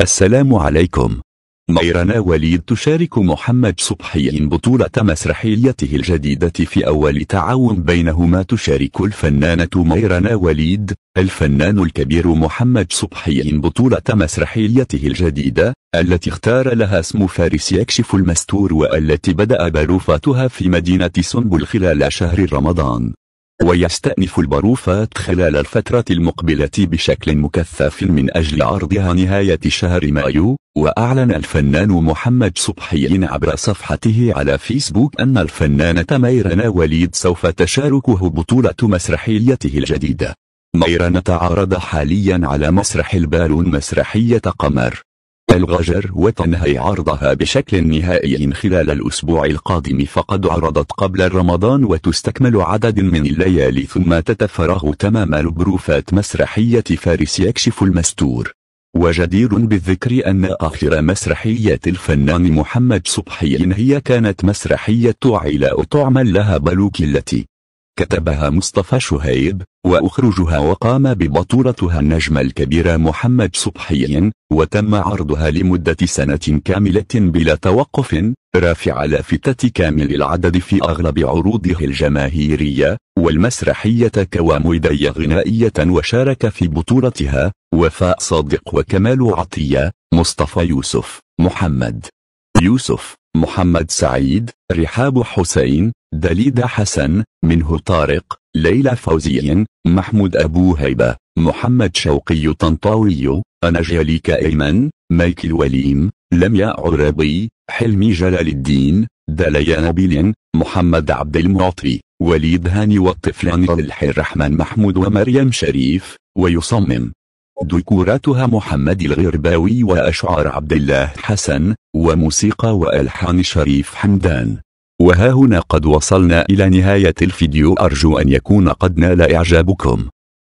السلام عليكم ميرنا وليد تشارك محمد صبحي بطولة مسرحيته الجديدة في أول تعاون بينهما تشارك الفنانة ميرنا وليد الفنان الكبير محمد صبحي بطولة مسرحيته الجديدة التي اختار لها اسم فارس يكشف المستور والتي بدأ بروفاتها في مدينة سنبل خلال شهر رمضان ويستأنف البروفات خلال الفترة المقبلة بشكل مكثف من أجل عرضها نهاية شهر مايو وأعلن الفنان محمد صبحي عبر صفحته على فيسبوك أن الفنانة ميرنا وليد سوف تشاركه بطولة مسرحيته الجديدة ميرنا تعرض حاليا على مسرح البالون مسرحية قمر الغجر وتنهي عرضها بشكل نهائي خلال الأسبوع القادم فقد عرضت قبل رمضان وتستكمل عدد من الليالي ثم تتفرغ تمام البروفات مسرحية فارس يكشف المستور وجدير بالذكر أن آخر مسرحية الفنان محمد صبحي هي كانت مسرحية علاء تعمل لها بلوك التي كتبها مصطفى شهيب وأخرجها وقام ببطولتها النجم الكبير محمد صبحي وتم عرضها لمدة سنة كاملة بلا توقف رافع لافتة كامل العدد في أغلب عروضه الجماهيرية والمسرحية كواميدية غنائية وشارك في بطولتها وفاء صادق وكمال عطية مصطفى يوسف محمد يوسف محمد سعيد رحاب حسين دليدة حسن منه طارق ليلى فوزي محمود أبو هيبة محمد شوقي طنطاوي جاليك أيمن مايكل الوليم لمياء عربي حلمي جلال الدين دليا نبيل محمد عبد المعطي وليد هاني والطفلان الحي الرحمن محمود ومريم شريف ويصمم ديكوراتها محمد الغرباوي وأشعار عبد الله حسن وموسيقى وألحان شريف حمدان وها هنا قد وصلنا إلى نهاية الفيديو أرجو أن يكون قد نال إعجابكم